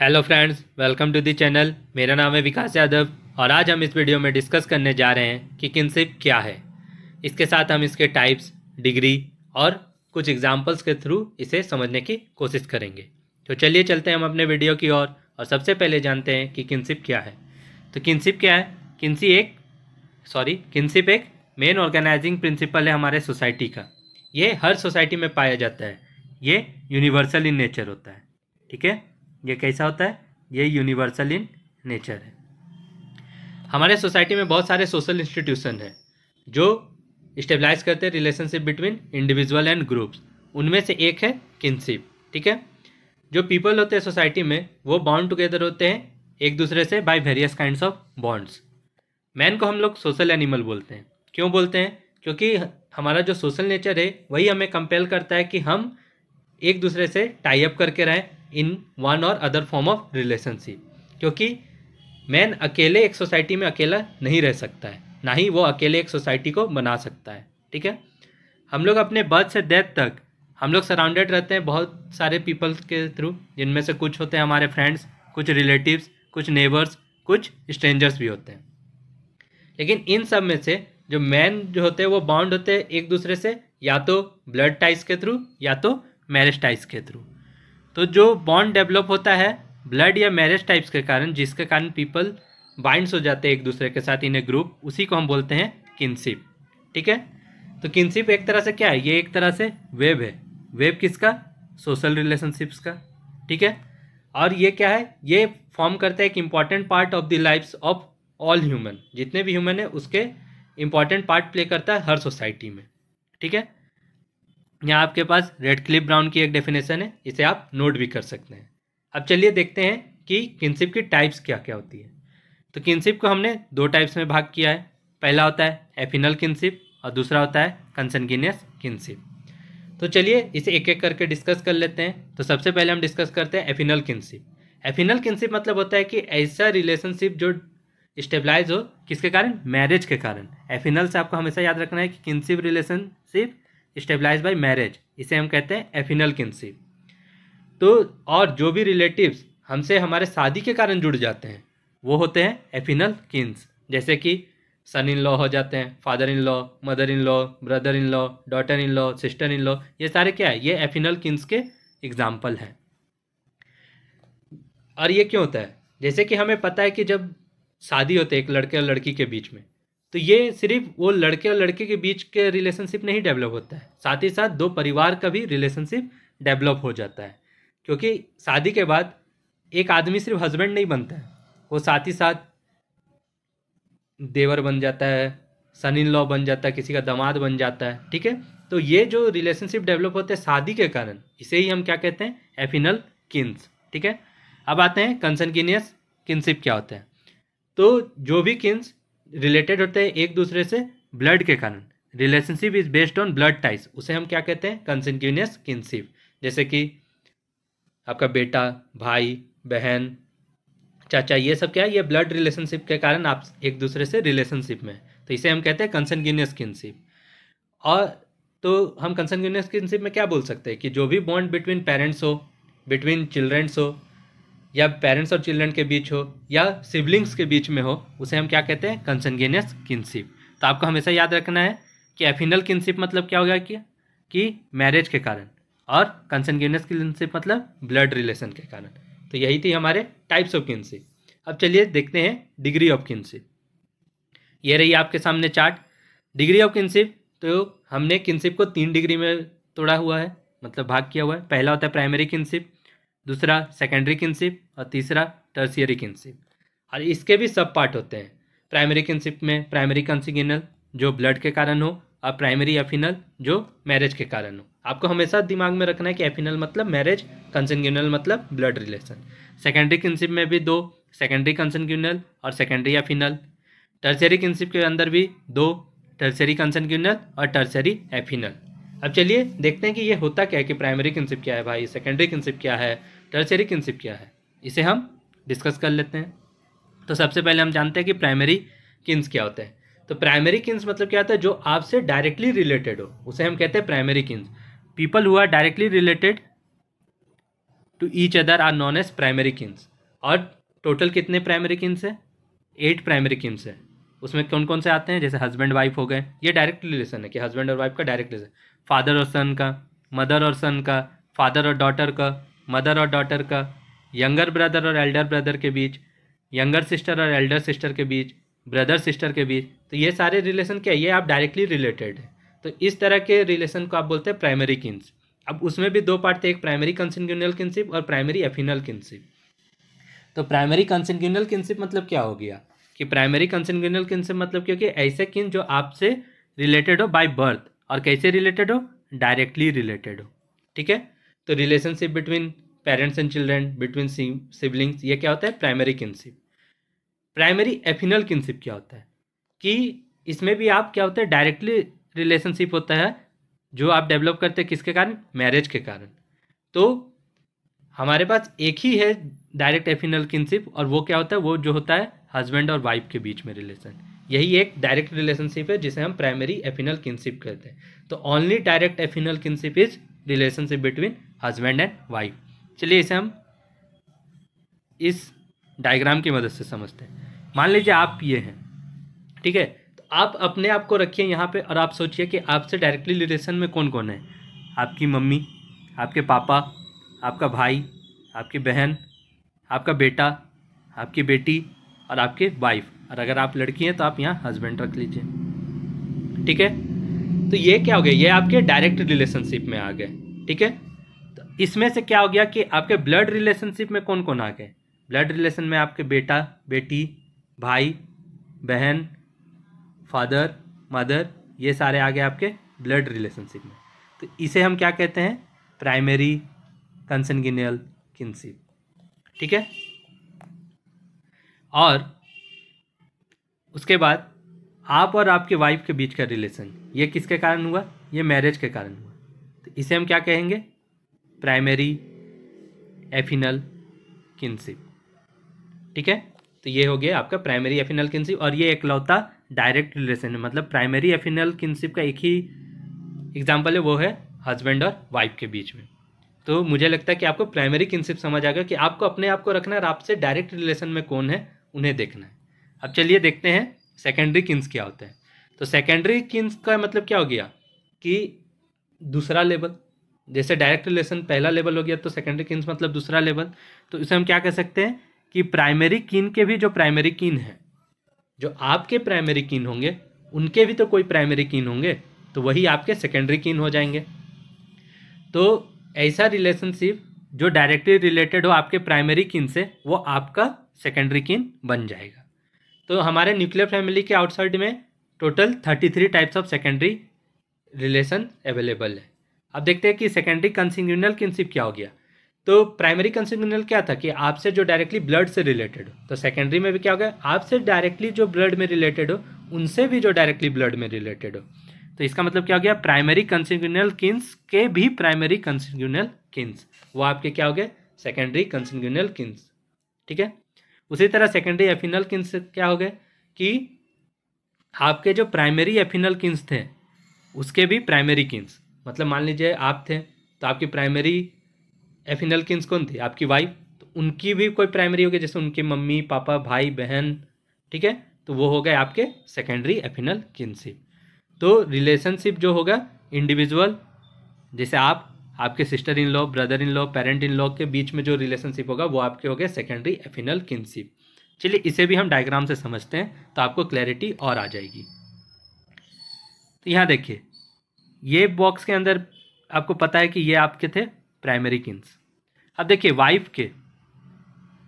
hello friends welcome to the channel मेरा नाम है विकास यादव और आज हम इस वीडियो में डिस्कस करने जा रहे हैं कि किनशिप क्या है इसके साथ हम इसके टाइप्स डिग्री और कुछ एग्जाम्पल्स के थ्रू इसे समझने की कोशिश करेंगे तो चलिए चलते हैं हम अपने वीडियो की ओर और, और सबसे पहले जानते हैं कि किनशिप क्या है तो किनशिप क्या है किन्सी एक सॉरी किनशिप एक मेन ऑर्गेनाइजिंग प्रिंसिपल है हमारे सोसाइटी का ये हर सोसाइटी में पाया जाता है ये यूनिवर्सल इन नेचर होता है ठीक है ये कैसा होता है ये यूनिवर्सल इन नेचर है हमारे सोसाइटी में बहुत सारे सोशल इंस्टीट्यूशन हैं जो स्टेबलाइज करते हैं relationship between individual and groups उनमें से एक है किनशिप ठीक है जो पीपल होते हैं सोसाइटी में वो बॉन्ड टुगेदर होते हैं एक दूसरे से by various kind of bonds man को हम लोग सोशल एनिमल बोलते हैं क्यों बोलते हैं क्योंकि हमारा जो सोशल नेचर है वही हमें कंपेयर करता है कि हम एक दूसरे से टाई अप करके रहें in one or other form of relationship क्योंकि मैन अकेले एक सोसाइटी में अकेला नहीं रह सकता है ना ही वो अकेले एक सोसाइटी को बना सकता है ठीक है हम लोग अपने बर्थ से डेथ तक हम लोग सराउंडेड रहते हैं बहुत सारे पीपल्स के थ्रू जिनमें से कुछ होते हैं हमारे फ्रेंड्स कुछ रिलेटिव्स कुछ नेबर्स कुछ स्ट्रेंजर्स भी होते हैं लेकिन इन सब में से जो मैन जो होते हैं वो बाउंड होते हैं एक दूसरे से या तो ब्लड टाइस के थ्रू या तो मैरिज टाइस के थ्रू तो जो बॉन्ड डेवलप होता है ब्लड या मैरिज टाइप्स के कारण जिसके कारण पीपल बाइंड्स हो जाते हैं एक दूसरे के साथ इन ए ग्रुप उसी को हम बोलते हैं किनशिप ठीक है तो किनशिप एक तरह से क्या है ये एक तरह से वेब है वेब किसका सोशल रिलेशनशिप्स का ठीक है और ये क्या है ये फॉर्म करता है एक important part of the lifes of all human जितने भी ह्यूमन है उसके इम्पॉर्टेंट पार्ट प्ले करता है हर सोसाइटी में ठीक है यहाँ आपके पास रेड क्लिप ब्राउन की एक डेफिनेशन है इसे आप नोट भी कर सकते हैं अब चलिए देखते हैं कि किनशिप की टाइप्स क्या क्या होती है तो किनशिप को हमने दो टाइप्स में भाग किया है पहला होता है एफिनल किनशिप और दूसरा होता है कंसनगिनियस किनशिप तो चलिए इसे एक एक करके डिस्कस कर लेते हैं तो सबसे पहले हम डिस्कस करते हैं एफिनल किनशिप एफिनल किनशिप मतलब होता है कि ऐसा रिलेशनशिप जो स्टेबलाइज हो किसके कारण मैरिज के कारण एफिनल से आपको हमेशा याद रखना है कि kinship relationship stabilise by marriage इसे हम कहते हैं एफिनल किनशिप तो और जो भी रिलेटिव्स हमसे हमारे शादी के कारण जुड़ जाते हैं वो होते हैं एफिनल किन्स जैसे कि सन इन लॉ हो जाते हैं father in law mother in law brother in law daughter in law sister in law ये सारे क्या है ये एफिनल किन्स के एग्जाम्पल हैं और ये क्यों होता है जैसे कि हमें पता है कि जब शादी होते है एक लड़के और लड़की के बीच में तो ये सिर्फ वो लड़के और लड़के के बीच के रिलेशनशिप नहीं डेवलप होता है साथ ही साथ दो परिवार का भी रिलेशनशिप डेवलप हो जाता है क्योंकि शादी के बाद एक आदमी सिर्फ हस्बैंड नहीं बनता है वो साथ ही साथ देवर बन जाता है सन इन लॉ बन जाता है किसी का दामाद बन जाता है ठीक है तो ये जो रिलेशनशिप डेवलप होते हैं शादी के कारण इसे ही हम क्या कहते हैं एफिनल किन्स ठीक है अब आते हैं कंसनकिनियस किनशिप क्या होते हैं तो जो भी किन्स रिलेटेड होते हैं एक दूसरे से ब्लड के कारण relationship is based on blood ties उसे हम क्या कहते हैं कंसेंक्यूनियस किनशिप जैसे कि आपका बेटा भाई बहन चाचा ये सब क्या है ये ब्लड रिलेशनशिप के कारण आप एक दूसरे से रिलेशनशिप में तो इसे हम कहते हैं कंसनगिनियस किनशिप और तो हम कंसनगिनियस किनशिप में क्या बोल सकते हैं कि जो भी बॉन्ड बिटवीन पेरेंट्स हो बिटवीन चिल्ड्रेंस हो या पेरेंट्स और चिल्ड्रन के बीच हो या सिबलिंग्स के बीच में हो उसे हम क्या कहते हैं कंसनगेनियस किनशिप तो आपको हमेशा याद रखना है कि एफिनल किनशिप मतलब क्या हो गया कि कि मैरिज के कारण और कंसनगेनियस किनशिप मतलब ब्लड रिलेशन के कारण तो यही थी हमारे टाइप्स ऑफ किनशिप अब चलिए देखते हैं डिग्री ऑफ किनशिप ये रही आपके सामने चार्ट डिग्री ऑफ किनशिप तो हमने किनशिप को तीन डिग्री में तोड़ा हुआ है मतलब भाग किया हुआ है पहला होता है प्राइमरी किनशिप दूसरा सेकेंडरी किनशिप और तीसरा टर्सियरी किनशिप और इसके भी सब पार्ट होते हैं प्राइमरी किनशिप में प्राइमरी कंसिगिनल जो ब्लड के कारण हो और प्राइमरी एफिनल जो मैरिज के कारण हो आपको हमेशा दिमाग में रखना है कि एफिनल मतलब मैरिज कंसनग्यूनल मतलब ब्लड रिलेशन सेकेंडरी किनशिप में भी दो सेकेंडरी कंसनग्यूनल और सेकेंडरी एफिनल टर्सरी किनशिप के अंदर भी दो टर्सरी कंसनग्यूनल और टर्सरी एफिनल अब चलिए देखते हैं कि ये होता क्या है कि प्राइमरी किनसिप क्या है भाई सेकेंडरी किनसिप क्या है टर्सरी किनसिप क्या है इसे हम डिस्कस कर लेते हैं तो सबसे पहले हम जानते हैं कि प्राइमरी किन्स क्या होते हैं तो प्राइमरी किन्स मतलब क्या होता है जो आपसे डायरेक्टली रिलेटेड हो उसे हम कहते हैं प्राइमरी किन्स पीपल हुआ directly related to each other are known as primary kins और टोटल कितने प्राइमरी किन्स है एट प्राइमरी किन्स है उसमें कौन कौन से आते हैं जैसे हस्बैंड वाइफ हो गए ये डायरेक्ट रिलेशन है कि हस्बैंड और वाइफ का डायरेक्ट रिलेशन फादर और सन का मदर और सन का फादर और डॉटर का मदर और डॉटर का यंगर ब्रदर और एल्डर ब्रदर के बीच यंगर सिस्टर और एल्डर सिस्टर के बीच ब्रदर सिस्टर के बीच तो ये सारे रिलेशन क्या है ये आप डायरेक्टली रिलेटेड है तो इस तरह के रिलेशन को आप बोलते हैं प्राइमरी किन्स अब उसमें भी दो पार्ट थे एक प्राइमरी कंसनग्यूनल किनशिप और प्राइमरी एफिनल किनशिप तो प्राइमरी कंसिनग्यूनल किनशिप मतलब क्या हो गया कि प्राइमरी कंसिनग्यूनल किनशिप मतलब क्योंकि ऐसे किन जो आपसे रिलेटेड हो बाय बर्थ और कैसे रिलेटेड हो डायरेक्टली रिलेटेड हो ठीक है तो relationship between parents and children between siblings ये क्या होता है primary kinship primary affinal kinship क्या होता है कि इसमें भी आप क्या होता है डायरेक्टली रिलेशनशिप होता है जो आप डेवलप करते हैं किसके कारण मैरिज के कारण तो हमारे पास एक ही है डायरेक्ट एफिनल किनशिप और वो क्या होता है वो जो होता है हस्बैंड और वाइफ के बीच में रिलेशन यही एक डायरेक्ट रिलेशनशिप है जिसे हम प्राइमरी एफिनल किनशिप कहते हैं तो only direct affinal kinship is relationship between husband and wife चलिए इसे हम इस डायग्राम की मदद से समझते हैं मान लीजिए आप ये हैं ठीक है तो आप अपने आप को रखिए यहाँ पे और आप सोचिए कि आपसे डायरेक्टली रिलेशन में कौन कौन है आपकी मम्मी आपके पापा आपका भाई आपकी बहन आपका बेटा आपकी बेटी और आपके वाइफ और अगर आप लड़की हैं तो आप यहाँ हस्बैंड रख लीजिए ठीक है तो ये क्या हो गया ये आपके डायरेक्ट रिलेशनशिप में आ गए ठीक है तो इसमें से क्या हो गया कि आपके ब्लड रिलेशनशिप में कौन कौन आ गए ब्लड रिलेशन में आपके बेटा बेटी भाई बहन फादर मदर ये सारे आ गए आपके ब्लड रिलेशनशिप में तो इसे हम क्या कहते हैं प्राइमरी कंसनगिनियल किनशिप ठीक है और उसके बाद आप और आपके वाइफ के बीच का रिलेशन ये किसके कारण हुआ ये मैरिज के कारण हुआ तो इसे हम क्या कहेंगे प्राइमरी एफिनल किनशिप ठीक है तो ये हो गया आपका प्राइमरी एफिनल किनशिप और ये एकलौता डायरेक्ट रिलेशन है मतलब प्राइमरी एफिनल किनशिप का एक ही एग्जाम्पल है वो है हस्बैंड और वाइफ के बीच में तो मुझे लगता है कि आपको प्राइमरी किनशिप समझ आ गया कि आपको अपने आप को रखना है और आपसे डायरेक्ट रिलेशन में कौन है उन्हें देखना है अब चलिए देखते हैं सेकेंडरी किन्स क्या होते हैं तो सेकेंडरी किन्स का मतलब क्या हो गया कि दूसरा लेवल जैसे डायरेक्ट रिलेशन पहला लेवल हो गया तो सेकेंडरी किन्स मतलब दूसरा लेवल तो इसे हम क्या कह सकते हैं कि प्राइमरी किन के भी जो प्राइमरी किन हैं जो आपके प्राइमरी किन होंगे उनके भी तो कोई प्राइमरी किन होंगे तो वही आपके सेकेंडरी किन हो जाएंगे तो ऐसा रिलेशनशिप जो डायरेक्टली रिलेटेड हो आपके प्राइमरी किन से वो आपका सेकेंडरी किन बन जाएगा तो हमारे न्यूक्लियर फैमिली के आउटसाइड में total thirty three types of secondary relation available है अब देखते हैं कि सेकेंडरी कंसिंगल किनशिप क्या हो गया तो प्राइमरी कंसिंगल क्या था कि आपसे जो डायरेक्टली ब्लड से रिलेटेड हो तो सेकेंडरी में भी क्या हो गया आपसे डायरेक्टली जो ब्लड में रिलेटेड हो उनसे भी जो डायरेक्टली ब्लड में रिलेटेड हो तो इसका मतलब क्या हो गया प्राइमरी कंसिग्नल किन्स के भी प्राइमरी कंसिंगल किन्स वो आपके क्या हो गए सेकेंडरी कंसिंगल किन्स ठीक है उसी तरह सेकेंडरी एफिनल किन्स क्या हो गए कि आपके जो प्राइमरी एफिनल किन्स थे उसके भी प्राइमरी किन्स मतलब मान लीजिए आप थे तो आपकी प्राइमरी एफिनल किन्स कौन थी आपकी वाइफ तो उनकी भी कोई प्राइमरी हो गई जैसे उनके मम्मी पापा भाई बहन ठीक है तो वो हो गए आपके सेकेंडरी एफिनल किनशिप तो रिलेशनशिप जो होगा इंडिविजुअल जैसे आप आपके sister in law brother in law parent in law के बीच में जो रिलेशनशिप होगा वो आपके हो गए सेकेंडरी एफिनल किनशिप चलिए इसे भी हम डायग्राम से समझते हैं तो आपको क्लैरिटी और आ जाएगी तो यहाँ देखिए ये बॉक्स के अंदर आपको पता है कि ये आपके थे प्राइमरी किन्स अब देखिए वाइफ के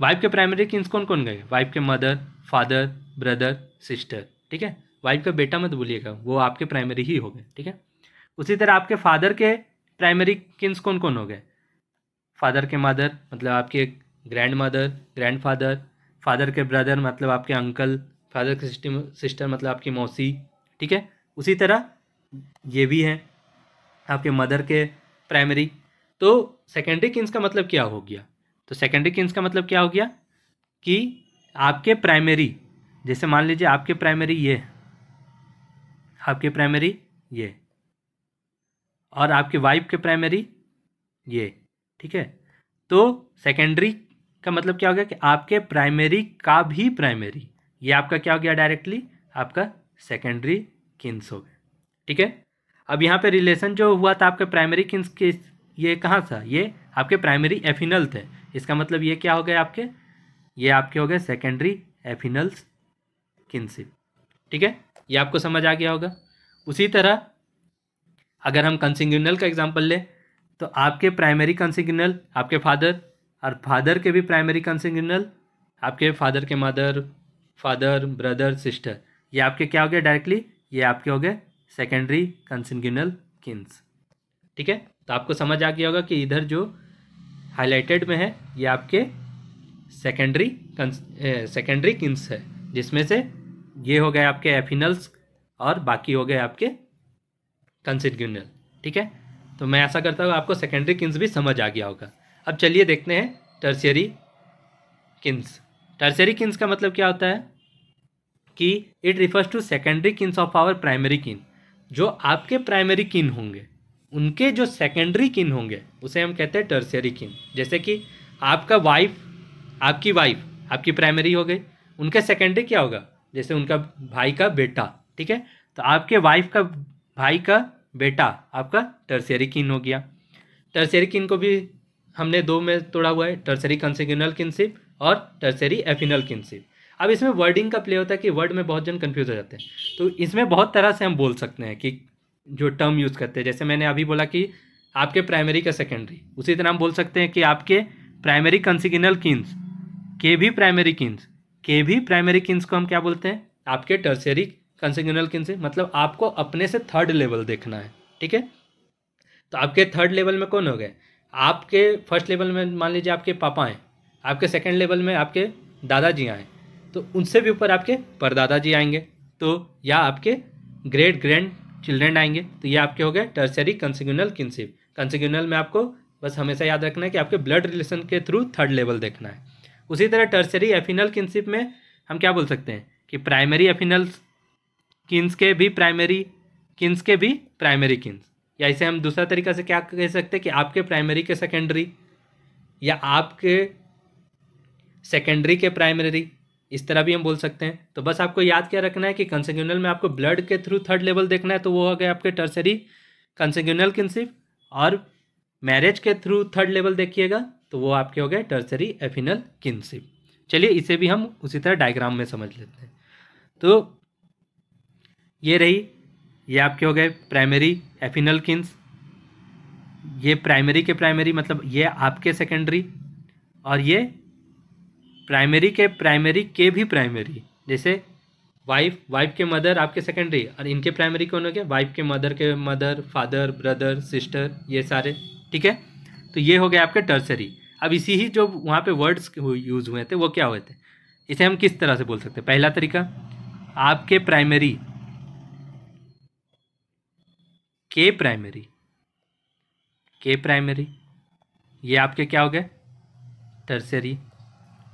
वाइफ के प्राइमरी किन्स कौन कौन गए वाइफ के मदर फादर ब्रदर सिस्टर ठीक है वाइफ का बेटा मत भूलिएगा वो आपके प्राइमरी ही हो गए ठीक है उसी तरह आपके फादर के प्राइमरी किन्स कौन कौन हो गए फादर के मदर मतलब आपके grandmother grandfather father के ब्रदर मतलब आपके अंकल फादर के सिस्टर सिस्टर मतलब आपकी मौसी ठीक है उसी तरह ये भी हैं आपके मदर के प्राइमरी तो सेकेंडरी किन्स का मतलब क्या हो गया तो सेकेंडरी किन्स का मतलब क्या हो गया कि आपके प्राइमरी जैसे मान लीजिए आपके प्राइमरी ये आपके प्राइमरी ये और आपके वाइफ के प्राइमरी ये ठीक है तो सेकेंडरी का मतलब क्या हो गया कि आपके प्राइमरी का भी प्राइमरी ये आपका क्या हो गया डायरेक्टली आपका सेकेंडरी किन्स हो गया ठीक है अब यहाँ पे रिलेशन जो हुआ था आपके प्राइमरी किन्स के ये कहाँ था ये आपके प्राइमरी एफिनल थे इसका मतलब ये क्या हो गया आपके ये आपके हो गए सेकेंडरी एफिनल्स किनसिप ठीक है ये आपको समझ आ गया होगा उसी तरह अगर हम कंसिग्नल का एग्जाम्पल लें तो आपके प्राइमरी कंसिग्नल आपके फादर और फादर के भी प्राइमरी कंसिग्नल आपके फादर के मदर फादर ब्रदर सिस्टर ये आपके क्या हो गए डायरेक्टली ये आपके हो गए सेकेंडरी कंसिग्नल किन्स ठीक है तो आपको समझ आ गया होगा कि इधर जो हाईलाइटेड में है ये आपके सेकेंडरी सेकेंडरी किन्स है जिसमें से ये हो गए आपके एफिनल्स और बाकी हो गए आपके कंसिग्यूनल ठीक है तो मैं ऐसा करता हूँ आपको सेकेंडरी किन्स भी समझ आ गया होगा अब चलिए देखते हैं टर्सियरी किन्स टर्सरी किन्स का मतलब क्या होता है कि it refers to secondary kins of our primary kin जो आपके प्राइमरी किन होंगे उनके जो सेकेंडरी किन होंगे उसे हम कहते हैं टर्सियरी किन जैसे कि आपका वाइफ आपकी वाइफ आपकी प्राइमरी हो गई उनका सेकेंडरी क्या होगा जैसे उनका भाई का बेटा ठीक है तो आपके वाइफ का भाई का बेटा आपका टर्सरी किन हो गया टर्सरी किन को भी हमने दो में तोड़ा हुआ है टर्सरी कंसिग्नल किनशिप और टर्सरी एफिनल किनशिप अब इसमें वर्डिंग का प्ले होता है कि वर्ड में बहुत जन कन्फ्यूज हो जाते हैं तो इसमें बहुत तरह से हम बोल सकते हैं कि जो टर्म यूज़ करते हैं जैसे मैंने अभी बोला कि आपके प्राइमरी का सेकेंडरी उसी तरह हम बोल सकते हैं कि आपके प्राइमरी कंसिग्नल किन्स के भी प्राइमरी किन्स के भी प्राइमरी किन्स को हम क्या बोलते हैं आपके टर्सरी कंसिग्नल किन से मतलब आपको अपने से थर्ड लेवल देखना है ठीक है तो आपके थर्ड लेवल में कौन हो गए आपके फर्स्ट लेवल में मान लीजिए आपके पापा हैं आपके सेकंड लेवल में आपके दादाजी आए तो उनसे भी ऊपर आपके परदादाजी आएंगे तो या आपके ग्रेट ग्रैंड चिल्ड्रेन आएंगे तो ये आपके हो गए टर्सरी कंसिग्नल किनशिप कंसिग्नल में आपको बस हमेशा याद रखना है कि आपके ब्लड रिलेशन के थ्रू थर्ड लेवल देखना है उसी तरह टर्सरी एफिनल किनशिप में हम क्या बोल सकते हैं कि प्राइमरी एफिनल्स किन्स के भी प्राइमरी किन्स के भी प्राइमरी किन्स या इसे हम दूसरा तरीका से क्या कह सकते हैं कि आपके प्राइमरी के सेकेंडरी या आपके सेकेंडरी के प्राइमरी इस तरह भी हम बोल सकते हैं तो बस आपको याद क्या रखना है कि कंसेग्यूनल में आपको ब्लड के थ्रू थर्ड लेवल देखना है तो वो हो गया आपके टर्सरी कंसेग्यूनल किनसिप और मैरिज के थ्रू थर्ड लेवल देखिएगा तो वो आपके हो गए टर्सरी एफिनल किनसिप चलिए इसे भी हम उसी तरह डायग्राम में समझ लेते हैं तो ये रही ये आपके हो गए प्राइमरी एफिनल किन्स ये प्राइमरी के प्राइमरी मतलब ये आपके सेकेंडरी और ये प्राइमरी के प्राइमरी के भी प्राइमरी जैसे वाइफ वाइफ के मदर आपके सेकेंडरी और इनके प्राइमरी कौन हो गए वाइफ के मदर के मदर फादर ब्रदर सिस्टर ये सारे ठीक है तो ये हो गए आपके टर्सरी अब इसी ही जो वहाँ पे वर्ड्स यूज़ हुए थे वो क्या हुए थे इसे हम किस तरह से बोल सकते हैं पहला तरीका आपके प्राइमरी के प्राइमरी के प्राइमरी ये आपके क्या हो गए टर्सरी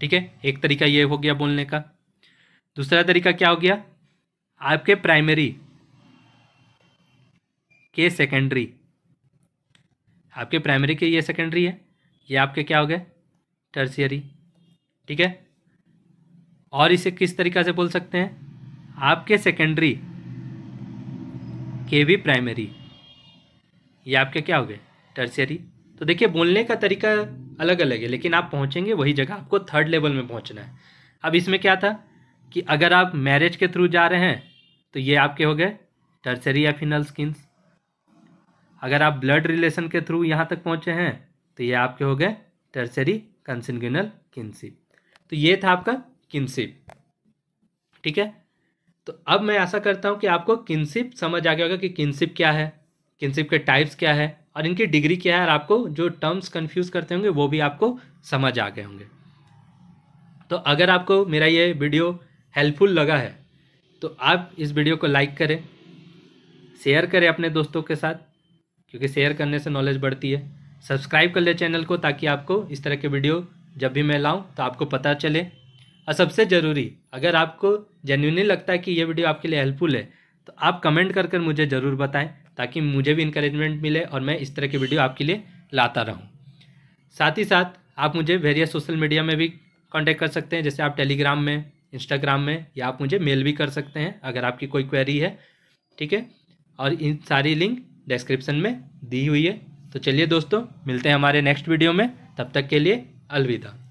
ठीक है एक तरीका ये हो गया बोलने का दूसरा तरीका क्या हो गया आपके प्राइमरी के सेकेंडरी आपके प्राइमरी के ये सेकेंडरी है ये आपके क्या हो गए टर्सियरी ठीक है और इसे किस तरीका से बोल सकते हैं आपके सेकेंडरी के भी प्राइमरी ये आपके क्या हो गए टर्सरी तो देखिए बोलने का तरीका अलग अलग है लेकिन आप पहुँचेंगे वही जगह आपको थर्ड लेवल में पहुँचना है अब इसमें क्या था कि अगर आप मैरिज के थ्रू जा रहे हैं तो ये आपके हो गए टर्सरी या फिनल स्किन्स अगर आप ब्लड रिलेशन के थ्रू यहाँ तक पहुँचे हैं तो ये आपके हो गए टर्सरी कंसिनगिनल किनसिप तो ये था आपका किनसिप ठीक है तो अब मैं ऐसा करता हूँ कि आपको किनसिप समझ आ गया होगा कि किनसिप क्या है किनशिप के टाइप्स क्या है और इनकी डिग्री क्या है और आपको जो टर्म्स कन्फ्यूज़ करते होंगे वो भी आपको समझ आ गए होंगे तो अगर आपको मेरा ये वीडियो हेल्पफुल लगा है तो आप इस वीडियो को लाइक करें शेयर करें अपने दोस्तों के साथ क्योंकि शेयर करने से नॉलेज बढ़ती है सब्सक्राइब कर ले चैनल को ताकि आपको इस तरह के वीडियो जब भी मैं लाऊं तो आपको पता चले और सबसे ज़रूरी अगर आपको जेन्यूनली लगता है कि ये वीडियो आपके लिए हेल्पफुल है तो आप कमेंट कर कर मुझे ज़रूर बताएं ताकि मुझे भी इंकरेजमेंट मिले और मैं इस तरह की वीडियो आपके लिए लाता रहूँ साथ ही साथ आप मुझे वेरियस सोशल मीडिया में भी कॉन्टैक्ट कर सकते हैं जैसे आप टेलीग्राम में इंस्टाग्राम में या आप मुझे मेल भी कर सकते हैं अगर आपकी कोई क्वेरी है ठीक है और इन सारी लिंक डिस्क्रिप्शन में दी हुई है तो चलिए दोस्तों मिलते हैं हमारे नेक्स्ट वीडियो में तब तक के लिए अलविदा